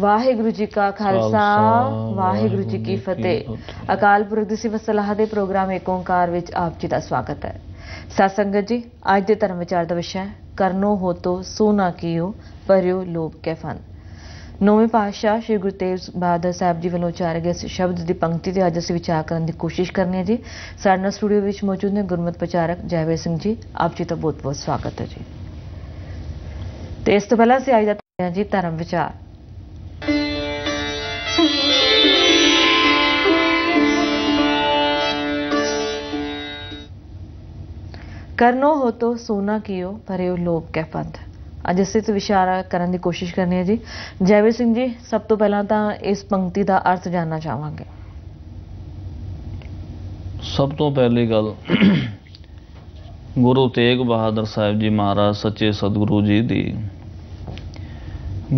ਵਾਹਿਗੁਰੂ ਜੀ ਕਾ ਖਾਲਸਾ ਵਾਹਿਗੁਰੂ ਜੀ ਕੀ ਫਤਿਹ ਅਕਾਲ ਪੁਰਖ ਦੀ ਸਿਫਤ ਸਲਾਹ ਦੇ ਪ੍ਰੋਗਰਾਮ ਏਕ ਵਿੱਚ ਆਪ ਜੀ ਦਾ ਸਵਾਗਤ ਹੈ ਸਤ ਸੰਗਤ ਜੀ ਅੱਜ ਦੇ ਧਰਮ ਵਿਚਾਰ ਦਾ ਵਿਸ਼ਾ ਹੈ ਕਰਨੋ ਹੋ ਤੋ ਸੋ ਨਾ ਕੀਓ ਪਰਿਓ ਲੋਭ ਕੇ ਫਨ ਨੌਵੇਂ ਪਾਤਸ਼ਾਹ ਸ੍ਰੀ ਗੁਰੂ ਤੇਗ ਬਹਾਦਰ ਸਾਹਿਬ ਜੀ ਵੱਲੋਂ ਚਾਰੇ ਗਏ ਸ਼ਬਦ ਦੀ ਪੰਕਤੀ ਤੇ ਅੱਜ ਅਸੀਂ ਵਿਚਾਰ ਕਰਨ ਦੀ ਕੋਸ਼ਿਸ਼ ਕਰਨੀ ਹੈ ਜੀ ਸਾਡੇ ਨਾਲ ਸਟੂਡੀਓ ਵਿੱਚ ਮੌਜੂਦ ਨੇ ਗੁਰਮਤ ਪ੍ਰਚਾਰਕ ਜੈਵੇ ਸਿੰਘ ਜੀ ਆਪ ਜੀ ਦਾ ਬਹੁਤ ਬਹੁਤ ਸਵਾਗਤ ਹੈ ਜੀ ਤੇ ਇਸ ਤੋਂ ਪਹਿਲਾਂ ਅਸੀਂ ਅੱਜ ਜੀ ਧਰਮ ਵਿਚਾਰ ਕਰਨੋ ਹੋ ਤੋ ਸੋਨਾ ਕੀਓ ਭਰੇ ਲੋਕ ਕੇ ਪੰਦ ਅੱਜ ਅਸੀਂ ਤੇ ਵਿਚਾਰਾ ਕਰਨ ਦੀ ਕੋਸ਼ਿਸ਼ ਕਰਨੀ ਹੈ ਜੀ ਜੈਵੀਰ ਸਿੰਘ ਜੀ ਸਭ ਤੋਂ ਪਹਿਲਾਂ ਤਾਂ ਇਸ ਪੰਕਤੀ ਦਾ ਅਰਥ ਜਾਨਣਾ ਚਾਹਾਂਗੇ ਸਭ ਤੋਂ ਪਹਿਲੀ ਗੱਲ ਗੁਰੂ ਤੇਗ ਬਹਾਦਰ ਸਾਹਿਬ ਜੀ ਮਹਾਰਾਜ ਸੱਚੇ ਸਤਿਗੁਰੂ ਜੀ ਦੀ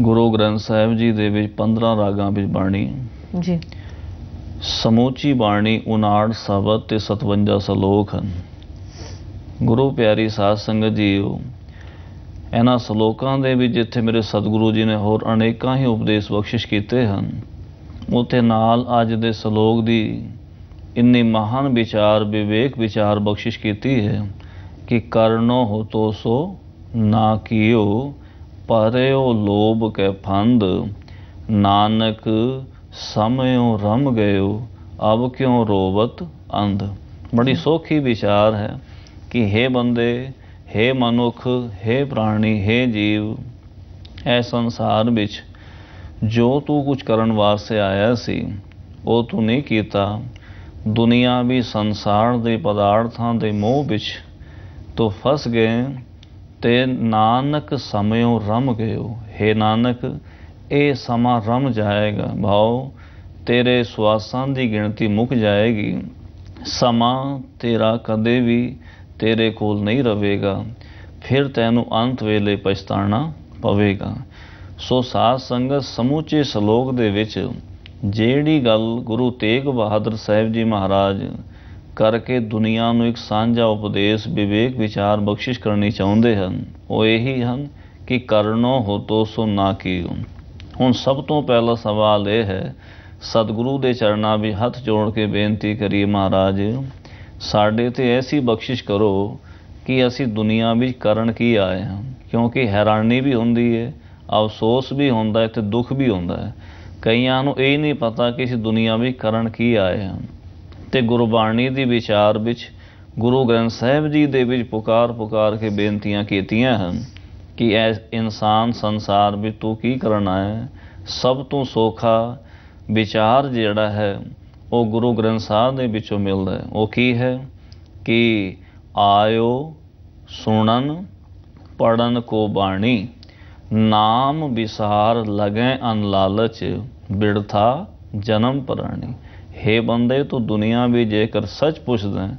ਗੁਰੂ ਗ੍ਰੰਥ ਸਾਹਿਬ ਜੀ ਦੇ ਵਿੱਚ 15 ਰਾਗਾਂ ਵਿੱਚ ਬਾਣੀ ਜੀ ਸਮੂਚੀ ਬਾਣੀ 59 ਸ਼ਬਦ ਤੇ 57 ਸ਼ਲੋਕ ਹਨ ਗੁਰੂ ਪਿਆਰੀ ਸਾਧ ਸੰਗਤ ਜੀਓ ਇਹਨਾਂ ਸ਼ਲੋਕਾਂ ਦੇ ਵਿੱਚ ਜਿੱਥੇ ਮੇਰੇ ਸਤਿਗੁਰੂ ਜੀ ਨੇ ਹੋਰ ਅਨੇਕਾਂ ਹੀ ਉਪਦੇਸ਼ ਬਖਸ਼ਿਸ਼ ਕੀਤੇ ਹਨ ਉਥੇ ਨਾਲ ਅੱਜ ਦੇ ਸ਼ਲੋਕ ਦੀ ਇੰਨੇ ਮਹਾਨ ਵਿਚਾਰ ਵਿਵੇਕ ਵਿਚਾਰ ਬਖਸ਼ਿਸ਼ ਕੀਤੀ ਹੈ ਕਿ ਕਰਨੋ ਹੋ ਤੋ ਸੋ ਨਾ ਕੀਓ ਪਰਿਓ ਲੋਭ ਕੇ ਫੰਦ ਨਾਨਕ ਸਮਿਓ ਰਮ ਗਇਓ ਅਬ ਕਿਉ ਰੋਵਤ ਅੰਧ ਬੜੀ ਸੋਖੀ ਵਿਚਾਰ ਹੈ ਕਿ हे ਬੰਦੇ हे ਮਨੁੱਖ हे ਪ੍ਰਾਣੀ हे ਜੀਵ ਐ ਸੰਸਾਰ ਵਿੱਚ ਜੋ ਤੂੰ ਕੁਝ ਕਰਨ ਵਾਸਤੇ ਆਇਆ ਸੀ ਉਹ ਤੂੰ ਨਹੀਂ ਕੀਤਾ ਦੁਨੀਆ ਵੀ ਸੰਸਾਰ ਦੇ ਪਦਾਰਥਾਂ ਦੇ ਮੋਹ ਵਿੱਚ ਤੋ ਫਸ ਗਏ ਤੇ ਨਾਨਕ ਸਮਿਓ ਰਮ ਗਇਓ हे ਨਾਨਕ ਇਹ ਸਮਾਂ ਰਮ ਜਾਏਗਾ ਭਾਉ ਤੇਰੇ ਸਵਾਸਾਂ ਦੀ ਗਿਣਤੀ ਮੁੱਕ ਜਾਏਗੀ ਸਮਾਂ ਤੇਰਾ ਕਦੇ ਵੀ ਤੇਰੇ ਕੋਲ ਨਹੀਂ ਰਹੇਗਾ ਫਿਰ ਤੈਨੂੰ ਅੰਤ ਵੇਲੇ ਪਛਤਾਣਾ ਪਵੇਗਾ ਸੋ ਸਾਧ ਸੰਗਤ ਸਮੂਚੇ ਸ਼ਲੋਕ ਦੇ ਵਿੱਚ ਜਿਹੜੀ ਗੱਲ ਗੁਰੂ ਤੇਗ ਬਹਾਦਰ ਸਾਹਿਬ ਜੀ ਮਹਾਰਾਜ ਕਰਕੇ ਦੁਨੀਆ ਨੂੰ ਇੱਕ ਸਾਂਝਾ ਉਪਦੇਸ਼ ਵਿਵੇਕ ਵਿਚਾਰ ਬਖਸ਼ਿਸ਼ ਕਰਨੀ ਚਾਹੁੰਦੇ ਹਨ ਉਹ ਇਹੀ ਹਨ ਕਿ ਕਰਨੋ ਹੋਤੋ ਸੋ ਨਾ ਕੀਓ ਹੁਣ ਸਭ ਤੋਂ ਪਹਿਲਾ ਸਵਾਲ ਇਹ ਹੈ ਸਤਿਗੁਰੂ ਦੇ ਚਰਨਾਂ ਵਿੱਚ ਹੱਥ ਜੋੜ ਕੇ ਬੇਨਤੀ ਕਰੀਏ ਮਹਾਰਾਜ ਸਾਡੇ ਤੇ ਐਸੀ ਬਖਸ਼ਿਸ਼ ਕਰੋ ਕਿ ਅਸੀਂ ਦੁਨੀਆ ਵਿੱਚ ਕਰਨ ਕੀ ਆਏ ਹਾਂ ਕਿਉਂਕਿ ਹੈਰਾਨੀ ਵੀ ਹੁੰਦੀ ਹੈ ਅਫਸੋਸ ਵੀ ਹੁੰਦਾ ਹੈ ਤੇ ਦੁੱਖ ਵੀ ਹੁੰਦਾ ਹੈ ਕਈਆਂ ਨੂੰ ਇਹ ਨਹੀਂ ਪਤਾ ਕਿ ਅਸੀਂ ਦੁਨੀਆ ਵਿੱਚ ਕਰਨ ਕੀ ਆਏ ਹਾਂ ਤੇ ਗੁਰਬਾਣੀ ਦੀ ਵਿਚਾਰ ਵਿੱਚ ਗੁਰੂ ਗ੍ਰੰਥ ਸਾਹਿਬ ਜੀ ਦੇ ਵਿੱਚ ਪੁਕਾਰ ਪੁਕਾਰ ਕੇ ਬੇਨਤੀਆਂ ਕੀਤੀਆਂ ਹਨ ਕਿ ਐ ਇਨਸਾਨ ਸੰਸਾਰ ਵਿੱਚ ਤੂੰ ਕੀ ਕਰਨਾ ਹੈ ਸਭ ਤੋਂ ਸੋਖਾ ਵਿਚਾਰ ਜਿਹੜਾ ਹੈ ਉਹ ਗੁਰੂ ਗ੍ਰੰਥ ਸਾਹਿਬ ਦੇ ਵਿੱਚੋਂ ਮਿਲਦਾ ਹੈ ਉਹ ਕੀ ਹੈ ਕਿ ਆਇਓ ਸੁਣਨ ਪੜਨ ਕੋ ਬਾਣੀ ਨਾਮ ਵਿਸਾਰ ਲਗੇ ਅਨ ਲਾਲਚ ਬਿੜਥਾ ਜਨਮ ਪ੍ਰਾਣੀ ਹੈ ਬੰਦੇ ਤੂੰ ਦੁਨੀਆ ਵੀ ਜੇਕਰ ਸੱਚ ਪੁੱਛਦਾ ਹੈ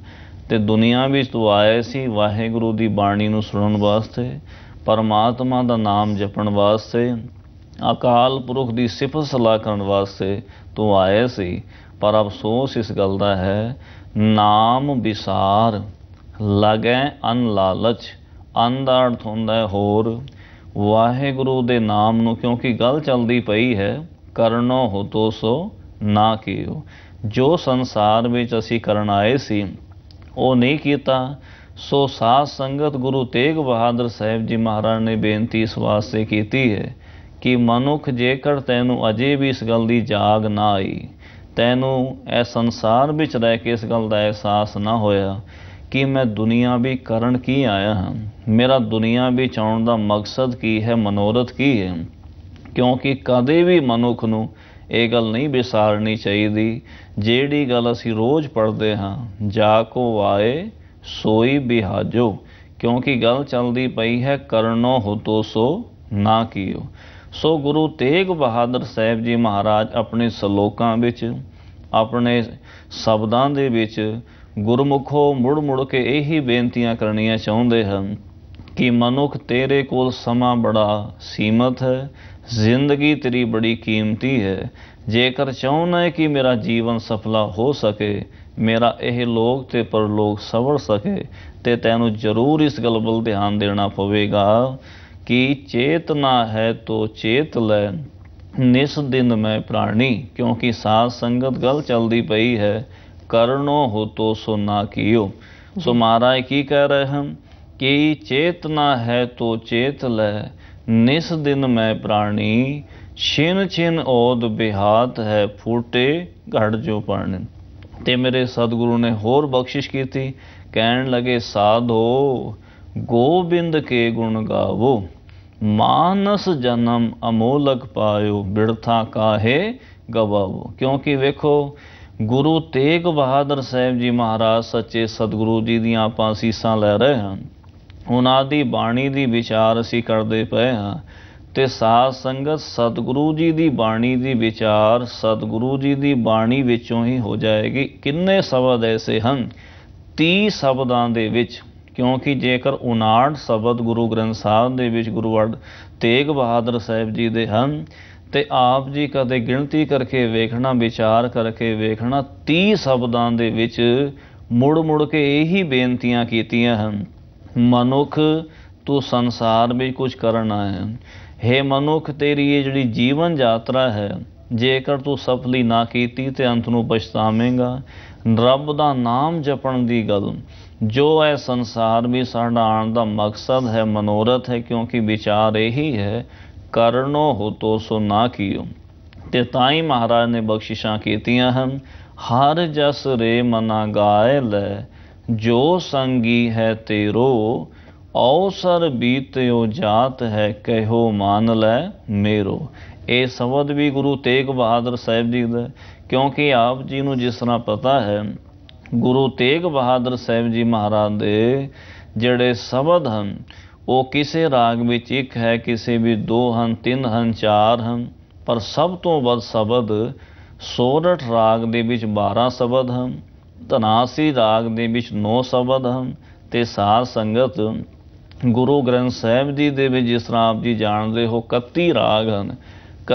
ਤੇ ਦੁਨੀਆ ਵਿੱਚ ਤੂੰ ਆਇਆ ਸੀ ਵਾਹਿਗੁਰੂ ਦੀ ਬਾਣੀ ਨੂੰ ਸੁਣਨ ਵਾਸਤੇ ਪਰਮਾਤਮਾ ਦਾ ਨਾਮ ਜਪਣ ਵਾਸਤੇ ਅਕਾਲ ਪੁਰਖ ਦੀ ਸਿਫਤ ਸਲਾਹ ਕਰਨ ਵਾਸਤੇ ਤੂੰ ਆਇਆ ਸੀ ਪਰ ਅਫਸੋਸ ਇਸ ਗੱਲ ਦਾ ਹੈ ਨਾਮ ਵਿਸਾਰ ਲਗੈ ਅਨ ਲਾਲਚ ਅੰਦਰ ਥੁੰਦਾ ਹੁੰਦਾ ਹੈ ਹੋਰ ਵਾਹਿਗੁਰੂ ਦੇ ਨਾਮ ਨੂੰ ਕਿਉਂਕਿ ਗੱਲ ਚੱਲਦੀ ਪਈ ਹੈ ਕਰਨੋ ਹੋ ਤੋ ਸੋ ਨਾ ਕੀਓ ਜੋ ਸੰਸਾਰ ਵਿੱਚ ਅਸੀਂ ਕਰਨ ਆਏ ਸੀ ਉਹ ਨਹੀਂ ਕੀਤਾ ਸੋ ਸਾਧ ਸੰਗਤ ਗੁਰੂ ਤੇਗ ਬਹਾਦਰ ਸਾਹਿਬ ਜੀ ਮਹਾਰਾਜ ਨੇ ਬੇਨਤੀ ਇਸ ਵਾਸਤੇ ਕੀਤੀ ਹੈ ਕਿ ਮਨੁੱਖ ਜੇਕਰ ਤੈਨੂੰ ਅਜੇ ਵੀ ਇਸ ਗੱਲ ਦੀ ਜਾਗ ਨਾ ਆਈ ਤੈਨੂੰ ਇਹ ਸੰਸਾਰ ਵਿੱਚ ਰਹਿ ਕੇ ਇਸ ਗੱਲ ਦਾ ਅਹਿਸਾਸ ਨਾ ਹੋਇਆ ਕਿ ਮੈਂ ਦੁਨੀਆ ਵੀ ਕਰਨ ਕੀ ਆਇਆ ਹਾਂ ਮੇਰਾ ਦੁਨੀਆ ਵਿੱਚ ਆਉਣ ਦਾ ਮਕਸਦ ਕੀ ਹੈ ਮਨੋਰਥ ਕੀ ਹੈ ਕਿਉਂਕਿ ਕਦੇ ਵੀ ਮਨੁੱਖ ਨੂੰ ਇਹ ਗੱਲ ਨਹੀਂ ਵਿਸਾਰਨੀ ਚਾਹੀਦੀ ਜਿਹੜੀ ਗੱਲ ਅਸੀਂ ਰੋਜ਼ ਪੜ੍ਹਦੇ ਹਾਂ ਜਾ ਕੋ ਆਏ ਸੋਈ ਬਿਹਾਜੋ ਕਿਉਂਕਿ ਗੱਲ ਚੱਲਦੀ ਪਈ ਹੈ ਕਰਨੋ ਹੋ ਤੋ ਸੋ ਨਾ ਕੀਓ ਸੋ ਗੁਰੂ ਤੇਗ ਬਹਾਦਰ ਸਾਹਿਬ ਜੀ ਮਹਾਰਾਜ ਆਪਣੇ ਸ਼ਲੋਕਾਂ ਵਿੱਚ ਆਪਣੇ ਸ਼ਬਦਾਂ ਦੇ ਵਿੱਚ ਗੁਰਮੁਖੋ ਮੁੜ ਮੁੜ ਕੇ ਇਹੀ ਬੇਨਤੀਆਂ ਕਰਨੀਆਂ ਚਾਹੁੰਦੇ ਹਨ ਕਿ ਮਨੁੱਖ ਤੇਰੇ ਕੋਲ ਸਮਾਂ ਬੜਾ ਸੀਮਤ ਹੈ ਜ਼ਿੰਦਗੀ ਤੇਰੀ ਬੜੀ ਕੀਮਤੀ ਹੈ ਜੇਕਰ ਚਾਹੁੰਨਾ ਹੈ ਕਿ ਮੇਰਾ ਜੀਵਨ ਸਫਲਾ ਹੋ ਸਕੇ ਮੇਰਾ ਇਹ ਲੋਕ ਤੇ ਪਰਲੋਕ ਸਵਰ ਸਕੇ ਤੇ ਤੈਨੂੰ ਜ਼ਰੂਰ ਇਸ ਗੱਲ 'ਤੇ ਧਿਆਨ ਦੇਣਾ ਪਵੇਗਾ ਕਿ ਚੇਤਨਾ ਹੈ ਤੋ ਚੇਤ ਲੈ ਨਿਸ ਦਿਨ ਮੈਂ ਪ੍ਰਾਣੀ ਕਿਉਂਕਿ ਸਾਧ ਸੰਗਤ ਗਲ ਚਲਦੀ ਪਈ ਹੈ ਕਰਨੋ ਹੋ ਤੋ ਸੋ ਨਾ ਕੀਓ ਸੋ ਮਹਾਰਾਜ ਕੀ ਕਹਿ ਰਹੇ ਹਨ ਕਿ ਚੇਤਨਾ ਹੈ ਤੋ ਚੇਤ ਲੈ ਨਿਸ ਦਿਨ ਮੈਂ ਪ੍ਰਾਣੀ ਛਿਨ ਛਿਨ ਔਦ ਬਿਹਾਤ ਹੈ ਫੂਟੇ ਘੜ ਜੋ ਪਣ ਤੇ ਮੇਰੇ ਸਤਿਗੁਰੂ ਨੇ ਹੋਰ ਬਖਸ਼ਿਸ਼ ਕੀਤੀ ਕਹਿਣ ਲਗੇ ਸਾਧੋ ਗੋਬਿੰਦ ਕੇ ਗੁਣ ਗਾਵੋ ਮਾਨਸ ਜਨਮ ਅਮੋਲਕ ਪਾਇਓ ਬਿਰਥਾ ਕਾਹੇ ਗਵਾਵੋ ਕਿਉਂਕਿ ਵੇਖੋ ਗੁਰੂ ਤੇਗ ਬਹਾਦਰ ਸਾਹਿਬ ਜੀ ਮਹਾਰਾਜ ਸੱਚੇ ਸਤਿਗੁਰੂ ਜੀ ਦੀਆਂ ਆਪਾਂ ਅਸੀਸਾਂ ਲੈ ਰਹੇ ਹਾਂ ਉਹਨਾਂ ਦੀ ਬਾਣੀ ਦੀ ਵਿਚਾਰ ਅਸੀਂ ਕਰਦੇ ਪਏ ਹਾਂ ਤੇ ਸਾਧ ਸੰਗਤ ਸਤਿਗੁਰੂ ਜੀ ਦੀ ਬਾਣੀ ਦੀ ਵਿਚਾਰ ਸਤਿਗੁਰੂ ਜੀ ਦੀ ਬਾਣੀ ਵਿੱਚੋਂ ਹੀ ਹੋ ਜਾਏਗੀ ਕਿੰਨੇ ਸ਼ਬਦ ਐਸੇ ਹਨ 30 ਸ਼ਬਦਾਂ ਦੇ ਵਿੱਚ ਕਿਉਂਕਿ ਜੇਕਰ 59 ਸ਼ਬਦ ਗੁਰੂ ਗ੍ਰੰਥ ਸਾਹਿਬ ਦੇ ਵਿੱਚ ਗੁਰੂ ਅਰਜਨ ਤੇਗ ਬਹਾਦਰ ਸਾਹਿਬ ਜੀ ਦੇ ਹਨ ਤੇ ਆਪ ਜੀ ਕਦੇ ਗਿਣਤੀ ਕਰਕੇ ਵੇਖਣਾ ਵਿਚਾਰ ਕਰਕੇ ਵੇਖਣਾ 30 ਸ਼ਬਦਾਂ ਦੇ ਵਿੱਚ ਮੁੜ ਮੁੜ ਕੇ ਇਹੀ ਬੇਨਤੀਆਂ ਕੀਤੀਆਂ ਹਨ ਮਨੁੱਖ ਤੂੰ ਸੰਸਾਰ ਵਿੱਚ ਕੁਝ ਕਰਨਾ ਹੈ ਹੈ ਮਨੁੱਖ ਤੇਰੀ ਇਹ ਜਿਹੜੀ ਜੀਵਨ ਯਾਤਰਾ ਹੈ ਜੇਕਰ ਤੂੰ ਸਫਲੀ ਨਾ ਕੀਤੀ ਤੇ ਅੰਤ ਨੂੰ ਪਛਤਾਵੇਂਗਾ ਰੱਬ ਦਾ ਨਾਮ ਜਪਣ ਦੀ ਗੱਲ ਜੋ ਹੈ ਸੰਸਾਰ ਵੀ ਸਾਡਾ ਆਣ ਦਾ ਮਕਸਦ ਹੈ ਮਨੋਰਥ ਹੈ ਕਿਉਂਕਿ ਵਿਚਾਰ ਇਹੀ ਹੈ ਕਰਨੋ ਹੋ ਤੋ ਸੋ ਨਾ ਕੀਓ ਤੇ ਤਾਂ ਹੀ ਮਹਾਰਾਜ ਨੇ ਬਖਸ਼ਿਸ਼ਾਂ ਕੀਤੀਆਂ ਹਨ ਹਰ ਜਸ ਰੇ ਮਨਾ ਗਾਇ ਲੈ ਜੋ ਸੰਗੀ ਹੈ ਤੇਰੋ ਔ ਸਰ ਬੀਤਿਓ ਜਾਤ ਹੈ ਕਹਿਓ ਮਾਨ ਲੈ ਮੇਰੋ ਇਹ ਸ਼ਬਦ ਵੀ ਗੁਰੂ ਤੇਗ ਬਹਾਦਰ ਸਾਹਿਬ ਜੀ ਦਾ ਕਿਉਂਕਿ ਆਪ ਜੀ ਨੂੰ ਜਿਸ ਤਰ੍ਹਾਂ ਪਤਾ ਹੈ ਗੁਰੂ ਤੇਗ ਬਹਾਦਰ ਸਾਹਿਬ ਜੀ ਮਹਾਰਾਜ ਦੇ ਜਿਹੜੇ ਸ਼ਬਦ ਹਨ ਉਹ ਕਿਸੇ ਰਾਗ ਵਿੱਚ ਇੱਕ ਹੈ ਕਿਸੇ ਵੀ ਦੋ ਹਨ ਤਿੰਨ ਹਨ ਚਾਰ ਹਨ ਪਰ ਸਭ ਤੋਂ ਵੱਧ ਸ਼ਬਦ ਸੋਰਠ ਰਾਗ ਦੇ ਵਿੱਚ 12 ਸ਼ਬਦ ਹਨ ਤਨਾਸੀ ਰਾਗ ਦੇ ਵਿੱਚ 9 ਸ਼ਬਦ ਹਨ ਤੇ ਸਾਧ ਸੰਗਤ ਗੁਰੂ ਗ੍ਰੰਥ ਸਾਹਿਬ ਜੀ ਦੇ ਵਿੱਚ ਜਿਸ ਤਰ੍ਹਾਂ ਆਪ ਜੀ ਜਾਣਦੇ ਹੋ 31 ਰਾਗ ਹਨ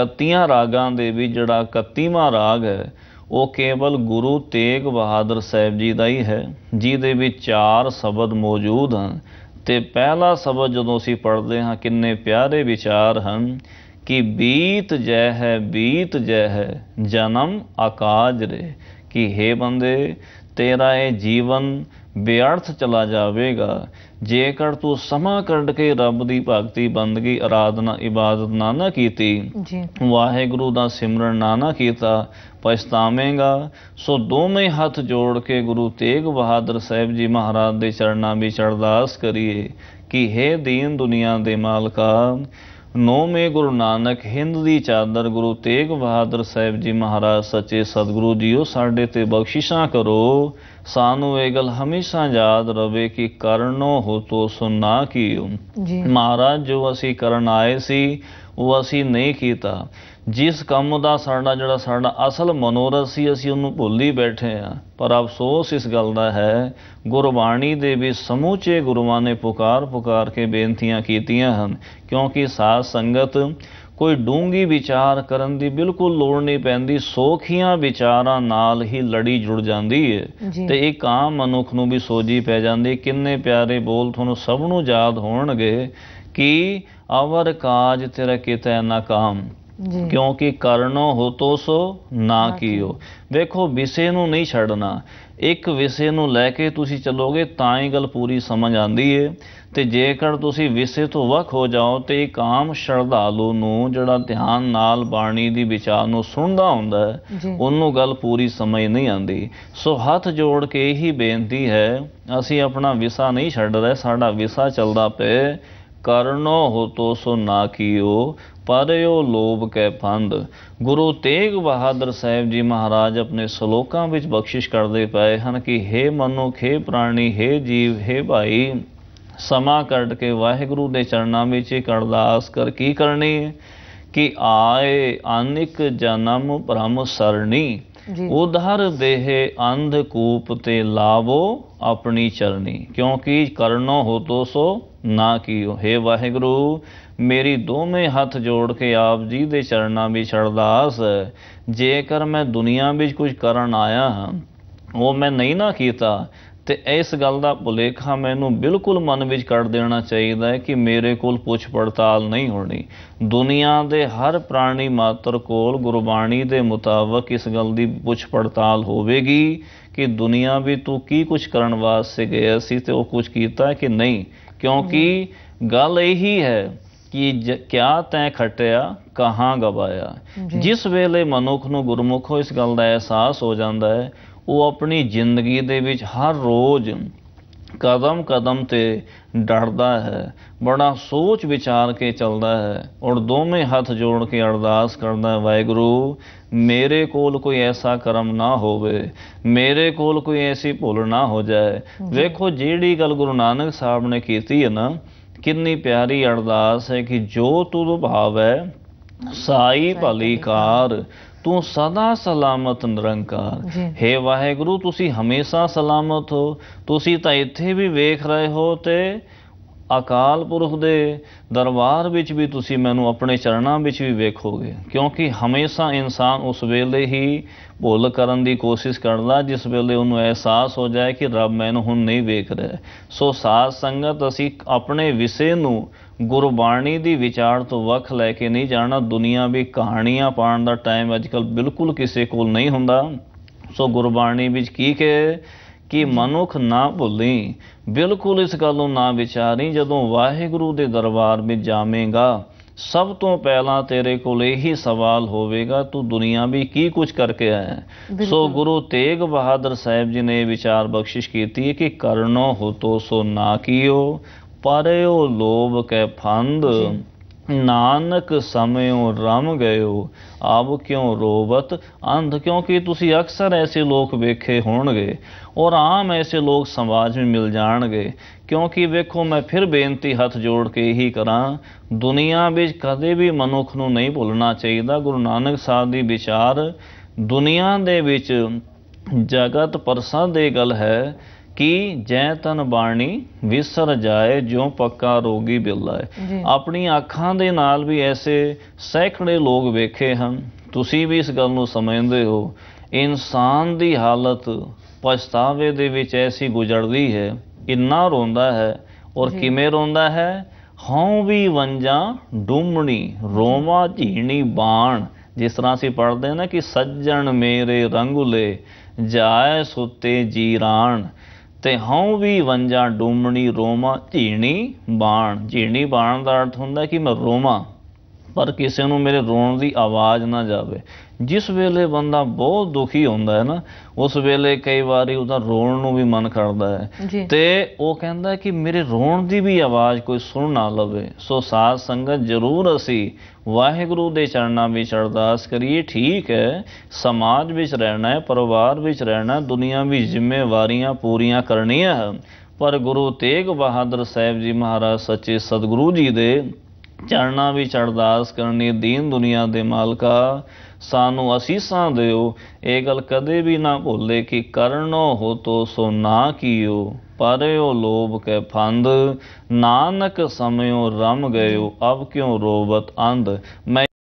31 ਰਾਗਾਂ ਦੇ ਵੀ ਜਿਹੜਾ 31ਵਾਂ ਰਾਗ ਹੈ ਉਹ ਕੇਵਲ ਗੁਰੂ ਤੇਗ ਬਹਾਦਰ ਸਾਹਿਬ ਜੀ ਦਾ ਹੀ ਹੈ ਜਿਹਦੇ ਵਿੱਚ ਚਾਰ ਸ਼ਬਦ ਮੌਜੂਦ ਹਨ ਤੇ ਪਹਿਲਾ ਸ਼ਬਦ ਜਦੋਂ ਅਸੀਂ ਪੜ੍ਹਦੇ ਹਾਂ ਕਿੰਨੇ ਪਿਆਰੇ ਵਿਚਾਰ ਹਨ ਕਿ ਬੀਤ ਜੈ ਹੈ ਬੀਤ ਜੈ ਹੈ ਜਨਮ ਆਕਾਜ ਰੇ ਕਿ हे ਬੰਦੇ ਤੇਰਾ ਇਹ ਜੀਵਨ ਬੇਅਰਥ ਚਲਾ ਜਾਵੇਗਾ ਜੇਕਰ ਤੂੰ ਸਮਾਂ ਕੱਢ ਕੇ ਰੱਬ ਦੀ ਭਗਤੀ ਬੰਦਗੀ ਆਰਾਧਨਾ ਇਬਾਦਤ ਨਾ ਨਾ ਕੀਤੀ ਵਾਹਿਗੁਰੂ ਦਾ ਸਿਮਰਨ ਨਾ ਨਾ ਕੀਤਾ ਪਛਤਾਵੇਂਗਾ ਸੋ ਦੋਵੇਂ ਹੱਥ ਜੋੜ ਕੇ ਗੁਰੂ ਤੇਗ ਬਹਾਦਰ ਸਾਹਿਬ ਜੀ ਮਹਾਰਾਜ ਦੇ ਚਰਨਾਂ ਵਿੱਚ ਅਰਦਾਸ ਕਰੀਏ ਕਿ हे ਦੀਨ ਦੁਨੀਆ ਦੇ ਮਾਲਕਾ ਨੌਵੇਂ ਗੁਰੂ ਨਾਨਕ ਹਿੰਦ ਦੀ ਚਾਦਰ ਗੁਰੂ ਤੇਗ ਬਹਾਦਰ ਸਾਹਿਬ ਜੀ ਮਹਾਰਾਜ ਸੱਚੇ ਸਤਿਗੁਰੂ ਜੀਓ ਸਾਡੇ ਤੇ ਬਖਸ਼ਿਸ਼ਾਂ ਕਰੋ ਸਾਨੂੰ ਇਹ ਗੱਲ ਹਮੇਸ਼ਾ ਯਾਦ ਰਵੇ ਕਿ ਕਰਨੋ ਹੋ ਤੋ ਸੁਨਾ ਕੀਓ ਮਹਾਰਾਜ ਜੋ ਅਸੀਂ ਕਰਨ ਆਏ ਸੀ ਉਹ ਅਸੀਂ ਨਹੀਂ ਕੀਤਾ ਜਿਸ ਕੰਮ ਦਾ ਸਾਡਾ ਜਿਹੜਾ ਸਾਡਾ ਅਸਲ ਮਨੋਰਥ ਸੀ ਅਸੀਂ ਉਹਨੂੰ ਭੁੱਲ ਹੀ ਬੈਠੇ ਆ ਪਰ ਅਫਸੋਸ ਇਸ ਗੱਲ ਦਾ ਹੈ ਗੁਰਬਾਣੀ ਦੇ ਵੀ ਸਮੂਚੇ ਗੁਰੂਆਂ ਨੇ ਪੁਕਾਰ ਪੁਕਾਰ ਕੇ ਬੇਨਤੀਆਂ ਕੀਤੀਆਂ ਹਨ ਕਿਉਂਕਿ ਸਾਧ ਸੰਗਤ ਕੋਈ ਡੂੰਗੀ ਵਿਚਾਰ ਕਰਨ ਦੀ ਬਿਲਕੁਲ ਲੋੜ ਨਹੀਂ ਪੈਂਦੀ ਸੋਖੀਆਂ ਵਿਚਾਰਾਂ ਨਾਲ ਹੀ ਲੜੀ ਜੁੜ ਜਾਂਦੀ ਹੈ ਤੇ ਇੱਕ ਆਮ ਮਨੁੱਖ ਨੂੰ ਵੀ ਸੋਜੀ ਪੈ ਜਾਂਦੀ ਕਿੰਨੇ ਪਿਆਰੇ ਬੋਲ ਤੁਹਾਨੂੰ ਸਭ ਨੂੰ ਯਾਦ ਹੋਣਗੇ ਕਿ ਅਵਰ ਕਾਜ ਤੇਰਾ ਕਿਤੇ ਨਾ ਕਾਮ ਕਿਉਂਕਿ ਕਰਨੋ ਹੋ ਤੋ ਸੋ ਨਾ ਕੀਓ ਦੇਖੋ ਵਿਸ਼ੇ ਨੂੰ ਨਹੀਂ ਛੱਡਣਾ ਇੱਕ ਵਿਸ਼ੇ ਨੂੰ ਲੈ ਕੇ ਤੁਸੀਂ ਚੱਲੋਗੇ ਤਾਂ ਹੀ ਗੱਲ ਪੂਰੀ ਸਮਝ ਆਂਦੀ ਏ ਤੇ ਜੇਕਰ ਤੁਸੀਂ ਵਿਸ਼ੇ ਤੋਂ ਵੱਖ ਹੋ ਜਾਓ ਤੇ ਇੱਕ ਆਮ ਸ਼ਰਧਾਲੂ ਨੂੰ ਜਿਹੜਾ ਧਿਆਨ ਨਾਲ ਬਾਣੀ ਦੀ ਵਿਚਾਰ ਨੂੰ ਸੁਣਦਾ ਹੁੰਦਾ ਹੈ ਉਹਨੂੰ ਗੱਲ ਪੂਰੀ ਸਮਝ ਨਹੀਂ ਆਂਦੀ ਸੋ ਹੱਥ ਜੋੜ ਕੇ ਇਹੀ ਬੇਨਤੀ ਹੈ ਅਸੀਂ ਆਪਣਾ ਵਿਸ਼ਾ ਨਹੀਂ ਛੱਡਦਾ ਸਾਡਾ ਵਿਸ਼ਾ ਚੱਲਦਾ ਪਏ ਕਰਨੋ ਹੋ ਤੋ ਸੋ ਨਾ ਕੀਓ ਪਰਿਓ ਲੋਭ ਕੈ ਫੰਦ ਗੁਰੂ ਤੇਗ ਬਹਾਦਰ ਸਾਹਿਬ ਜੀ ਮਹਾਰਾਜ ਆਪਣੇ ਸ਼ਲੋਕਾਂ ਵਿੱਚ ਬਖਸ਼ਿਸ਼ ਕਰਦੇ ਪਏ ਹਨ ਕਿ हे ਮਨੋ ਖੇ ਪ੍ਰਾਣੀ हे ਜੀਵ हे ਭਾਈ ਸਮਾ ਕੱਢ ਕੇ ਵਾਹਿਗੁਰੂ ਦੇ ਚਰਨਾਂ ਵਿੱਚ ਇੱਕ ਅਰਦਾਸ ਕਰ ਕੀ ਕਰਨੀ ਹੈ ਕਿ ਆਏ ਅਨਿਕ ਜਨਮ ਭ੍ਰਮ ਸਰਣੀ ਉਧਰ ਦੇਹ ਅੰਧ ਕੂਪ ਤੇ ਲਾਵੋ ਆਪਣੀ ਚਰਨੀ ਕਿਉਂਕਿ ਕਰਨੋ ਹੋ ਤੋ ਸੋ ਨਾ ਕੀਓ हे ਵਾਹਿਗੁਰੂ ਮੇਰੀ ਦੋਵੇਂ ਹੱਥ ਜੋੜ ਕੇ ਆਪ ਜੀ ਦੇ ਚਰਨਾਂ ਵਿੱਚ ਅਰਦਾਸ ਜੇਕਰ ਮੈਂ ਦੁਨੀਆ ਵਿੱਚ ਕੁਝ ਕਰਨ ਆਇਆ ਹਾਂ ਉਹ ਮੈਂ ਨਹੀਂ ਨਾ ਕੀਤਾ ਤੇ ਇਸ ਗੱਲ ਦਾ ਭੁਲੇਖਾ ਮੈਨੂੰ ਬਿਲਕੁਲ ਮਨ ਵਿੱਚ ਕੱਢ ਦੇਣਾ ਚਾਹੀਦਾ ਹੈ ਕਿ ਮੇਰੇ ਕੋਲ ਪੁੱਛ ਪੜਤਾਲ ਨਹੀਂ ਹੋਣੀ ਦੁਨੀਆ ਦੇ ਹਰ ਪ੍ਰਾਣੀ ਮਾਤਰ ਕੋਲ ਗੁਰਬਾਣੀ ਦੇ ਮੁਤਾਬਕ ਇਸ ਗੱਲ ਦੀ ਪੁੱਛ ਪੜਤਾਲ ਹੋਵੇਗੀ ਕਿ ਦੁਨੀਆ ਵੀ ਤੂੰ ਕੀ ਕੁਝ ਕਰਨ ਵਾਸਤੇ ਗਿਆ ਸੀ ਤੇ ਉਹ ਕੁਝ ਕੀਤਾ ਕਿ ਨਹੀਂ ਕਿਉਂਕਿ ਗੱਲ ਇਹੀ ਹੈ ਕਿ ਕਿਆ ਤੈਂ ਖਟਿਆ ਕਹਾਂ ਗਵਾਇਆ ਜਿਸ ਵੇਲੇ ਮਨੁੱਖ ਨੂੰ ਗੁਰਮੁਖ ਹੋ ਇਸ ਗੱਲ ਦਾ ਅਹਿਸਾਸ ਹੋ ਜਾਂਦਾ ਹੈ ਉਹ ਆਪਣੀ ਜ਼ਿੰਦਗੀ ਦੇ ਵਿੱਚ ਹਰ ਰੋਜ਼ ਕਦਮ ਕਦਮ ਤੇ ਡਰਦਾ ਹੈ ਬੜਾ ਸੋਚ ਵਿਚਾਰ ਕੇ ਚੱਲਦਾ ਹੈ ਔਰ ਦੋਵੇਂ ਹੱਥ ਜੋੜ ਕੇ ਅਰਦਾਸ ਕਰਦਾ ਹੈ ਵਾਹਿਗੁਰੂ ਮੇਰੇ ਕੋਲ ਕੋਈ ਐਸਾ ਕਰਮ ਨਾ ਹੋਵੇ ਮੇਰੇ ਕੋਲ ਕੋਈ ਐਸੀ ਭੁੱਲ ਨਾ ਹੋ ਜਾਏ ਵੇਖੋ ਜਿਹੜੀ ਗੱਲ ਗੁਰੂ ਨਾਨਕ ਸਾਹਿਬ ਨੇ ਕੀਤੀ ਹੈ ਨਾ ਕਿੰਨੀ ਪਿਆਰੀ ਅਰਦਾਸ ਹੈ ਕਿ ਜੋ ਤੂੰ ਲੁਭਾਵੈ ਸਾਈ ਭਲੀ ਕਾਰ ਤੂੰ ਸਦਾ ਸਲਾਮਤ ਨਿਰੰਕਾਰ ਹੈ ਵਾਹਿਗੁਰੂ ਤੁਸੀਂ ਹਮੇਸ਼ਾ ਸਲਾਮਤ ਹੋ ਤੁਸੀਂ ਤਾਂ ਇੱਥੇ ਵੀ ਵੇਖ ਰਹੇ ਹੋ ਤੇ ਅਕਾਲ ਪੁਰਖ ਦੇ ਦਰਬਾਰ ਵਿੱਚ ਵੀ ਤੁਸੀਂ ਮੈਨੂੰ ਆਪਣੇ ਚਰਨਾਂ ਵਿੱਚ ਵੀ ਵੇਖੋਗੇ ਕਿਉਂਕਿ ਹਮੇਸ਼ਾ ਇਨਸਾਨ ਉਸ ਵੇਲੇ ਹੀ ਭੁੱਲ ਕਰਨ ਦੀ ਕੋਸ਼ਿਸ਼ ਕਰਦਾ ਜਿਸ ਵੇਲੇ ਉਹਨੂੰ ਅਹਿਸਾਸ ਹੋ ਜਾਏ ਕਿ ਰੱਬ ਮੈਨੂੰ ਹੁਣ ਨਹੀਂ ਵੇਖ ਰਿਹਾ ਸੋ ਸਾਧ ਸੰਗਤ ਅਸੀਂ ਆਪਣੇ ਵਿਸ਼ੇ ਨੂੰ ਗੁਰਬਾਣੀ ਦੀ ਵਿਚਾਰ ਤੋਂ ਵੱਖ ਲੈ ਕੇ ਨਹੀਂ ਜਾਣਾ ਦੁਨੀਆ ਵੀ ਕਹਾਣੀਆਂ ਪਾਣ ਦਾ ਟਾਈਮ ਅੱਜਕੱਲ ਬਿਲਕੁਲ ਕਿਸੇ ਕੋਲ ਨਹੀਂ ਹੁੰਦਾ ਸੋ ਗੁਰਬਾਣੀ ਵਿੱਚ ਕੀ ਕਿ ਕਿ ਮਨੁੱਖ ਨਾ ਭੁੱਲੇ ਬਿਲਕੁਲ ਇਸ ਗੱਲ ਨੂੰ ਨਾ ਵਿਚਾਰੀ ਜਦੋਂ ਵਾਹਿਗੁਰੂ ਦੇ ਦਰਬਾਰ ਵਿੱਚ ਜਾਵੇਂਗਾ ਸਭ ਤੋਂ ਪਹਿਲਾਂ ਤੇਰੇ ਕੋਲ ਇਹੀ ਸਵਾਲ ਹੋਵੇਗਾ ਤੂੰ ਦੁਨੀਆ ਵੀ ਕੀ ਕੁਝ ਕਰਕੇ ਆਇਆ ਸੋ ਗੁਰੂ ਤੇਗ ਬਹਾਦਰ ਸਾਹਿਬ ਜੀ ਨੇ ਵਿਚਾਰ ਬਖਸ਼ਿਸ਼ ਕੀਤੀ ਕਿ ਕਰਨੋ ਹੋ ਤੋ ਸੋ ਨਾ ਕੀਓ ਪਰਿਓ ਲੋਭ ਕੈ ਫੰਦ ਨਾਨਕ ਸਮਿਓ ਰਮ ਗਇਓ ਆਬ ਕਿਉ ਰੋਵਤ ਅੰਧ ਕਿਉਂਕਿ ਤੁਸੀਂ ਅਕਸਰ ਐਸੇ ਲੋਕ ਵੇਖੇ ਹੋਣਗੇ ਔਰ ਆਮ ਐਸੇ ਲੋਕ ਸਮਾਜ ਵਿੱਚ ਮਿਲ ਜਾਣਗੇ ਕਿਉਂਕਿ ਵੇਖੋ ਮੈਂ ਫਿਰ ਬੇਨਤੀ ਹੱਥ ਜੋੜ ਕੇ ਇਹੀ ਕਰਾਂ ਦੁਨੀਆ ਵਿੱਚ ਕਦੇ ਵੀ ਮਨੁੱਖ ਨੂੰ ਨਹੀਂ ਭੁੱਲਣਾ ਚਾਹੀਦਾ ਗੁਰੂ ਨਾਨਕ ਸਾਹਿਬ ਦੀ ਵਿਚਾਰ ਦੁਨੀਆ ਦੇ ਵਿੱਚ ਜਗਤ ਪਰਸਾਂ ਦੇ ਗੱਲ ਹੈ ਕਿ ਜੈ ਤਨ ਬਾਣੀ ਵਿਸਰ ਜਾਏ ਜਿਉ ਪੱਕਾ ਰੋਗੀ ਬਿਲਾਏ ਆਪਣੀ ਅੱਖਾਂ ਦੇ ਨਾਲ ਵੀ ਐਸੇ ਸੈਂਕੜੇ ਲੋਕ ਵੇਖੇ ਹਨ ਤੁਸੀਂ ਵੀ ਇਸ ਗੱਲ ਨੂੰ ਸਮਝਦੇ ਹੋ ਇਨਸਾਨ ਦੀ ਹਾਲਤ ਪਛਤਾਵੇ ਦੇ ਵਿੱਚ ਐਸੀ ਗੁਜ਼ਰਦੀ ਹੈ ਇੰਨਾ ਰੋਂਦਾ ਹੈ ਔਰ ਕਿਵੇਂ ਰੋਂਦਾ ਹੈ ਹਉ ਵੀ ਵੰਜਾ ਡੂਮਣੀ ਰੋਮਾ ਝੀਣੀ ਬਾਣ ਜਿਸ ਤਰ੍ਹਾਂ ਅਸੀਂ ਪੜ੍ਹਦੇ ਨਾ ਕਿ ਸੱਜਣ ਮੇਰੇ ਰੰਗੁਲੇ ਜਾਏ ਸੁੱਤੇ ਜੀਰਾਣ ਤੇ ਹਉ ਵੀ ਵੰਜਾ ਡੂਮਣੀ ਰੋਮਾ ਝੀਣੀ ਬਾਣ ਝੀਣੀ ਬਾਣ ਦਾ ਅਰਥ ਹੁੰਦਾ ਕਿ ਮੈਂ ਰੋਮਾ ਪਰ ਕਿਸੇ ਨੂੰ ਮੇਰੇ ਰੋਣ ਦੀ ਆਵਾਜ਼ ਨਾ ਜਾਵੇ ਜਿਸ ਵੇਲੇ ਬੰਦਾ ਬਹੁਤ ਦੁਖੀ ਹੁੰਦਾ ਹੈ ਨਾ ਉਸ ਵੇਲੇ ਕਈ ਵਾਰੀ ਉਹਦਾ ਰੋਣ ਨੂੰ ਵੀ ਮਨ ਕਰਦਾ ਹੈ ਤੇ ਉਹ ਕਹਿੰਦਾ ਕਿ ਮੇਰੇ ਰੋਣ ਦੀ ਵੀ ਆਵਾਜ਼ ਕੋਈ ਸੁਣ ਨਾ ਲਵੇ ਸੋ ਸਾਧ ਸੰਗਤ ਜ਼ਰੂਰ ਅਸੀਂ ਵਾਹਿਗੁਰੂ ਦੇ ਚਰਨਾਂ ਵਿੱਚ ਅਰਦਾਸ ਕਰੀਏ ਠੀਕ ਹੈ ਸਮਾਜ ਵਿੱਚ ਰਹਿਣਾ ਹੈ ਪਰਿਵਾਰ ਵਿੱਚ ਰਹਿਣਾ ਦੁਨੀਆ ਵੀ ਜ਼ਿੰਮੇਵਾਰੀਆਂ ਪੂਰੀਆਂ ਕਰਨੀਆਂ ਹਨ ਪਰ ਗੁਰੂ ਤੇਗ ਬਹਾਦਰ ਸਾਹਿਬ ਜੀ ਮਹਾਰਾਜ ਸੱਚੇ ਸਤਿਗੁਰੂ ਜੀ ਦੇ ਚੜਨਾ ਵੀ ਚੜਦਾਸ ਕਰਨੀ ਦੀਨ ਦੁਨੀਆ ਦੇ ਮਾਲਕਾ ਸਾਨੂੰ ਅਸੀਸਾਂ ਦਿਓ ਇਹ ਗੱਲ ਕਦੇ ਵੀ ਨਾ ਭੁੱਲੇ ਕਿ ਕਰਨੋ ਹੋ ਤੋ ਸੋ ਨਾ ਕੀਓ ਪਰਿਓ ਲੋਭ ਕੇ ਫੰਦ ਨਾਨਕ ਸਮਿਓ ਰਮ ਗਇਓ ਅਬ ਕਿਉ ਰੋਵਤ ਅੰਧ